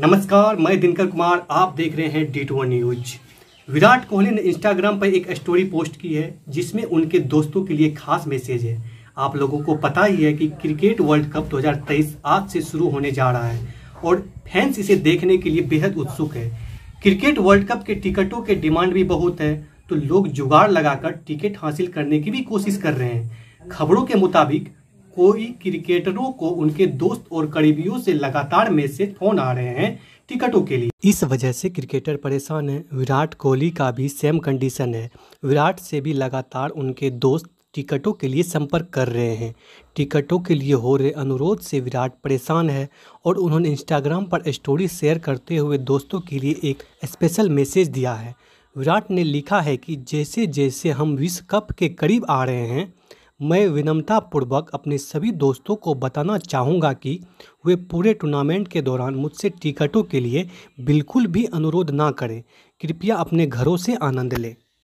नमस्कार मैं दिनकर कुमार आप देख रहे हैं D two news Virat Kohli ने इंस्टाग्राम पर एक स्टोरी पोस्ट की है जिसमें उनके दोस्तों के लिए खास मैसेज है आप लोगों को पता ही है कि क्रिकेट वर्ल्ड कप 2023 आज से शुरू होने जा रहा है और फैंस इसे देखने के लिए बेहद उत्सुक है क्रिकेट वर्ल्ड कप के टिकटों के डिमांड भी बहुत है तो लोग जुगाड़ लगाकर टिकट हासिल करने की भी कोशिश कर रहे हैं खबरों के मुताबिक कोई क्रिकेटरों को उनके दोस्त और करीबियों से लगातार मैसेज फोन आ रहे हैं टिकटों के लिए इस वजह से क्रिकेटर परेशान है विराट कोहली का भी सेम कंडीशन है विराट से भी लगातार उनके दोस्त टिकटों के लिए संपर्क कर रहे हैं टिकटों के लिए हो रहे अनुरोध से विराट परेशान है और उन्होंने इंस्टाग्राम पर स्टोरी शेयर करते हुए दोस्तों के लिए एक स्पेशल मैसेज दिया है विराट ने लिखा है कि जैसे जैसे हम विश्व कप के करीब आ रहे हैं मैं विनम्रतापूर्वक अपने सभी दोस्तों को बताना चाहूँगा कि वे पूरे टूर्नामेंट के दौरान मुझसे टिकटों के लिए बिल्कुल भी अनुरोध ना करें कृपया अपने घरों से आनंद लें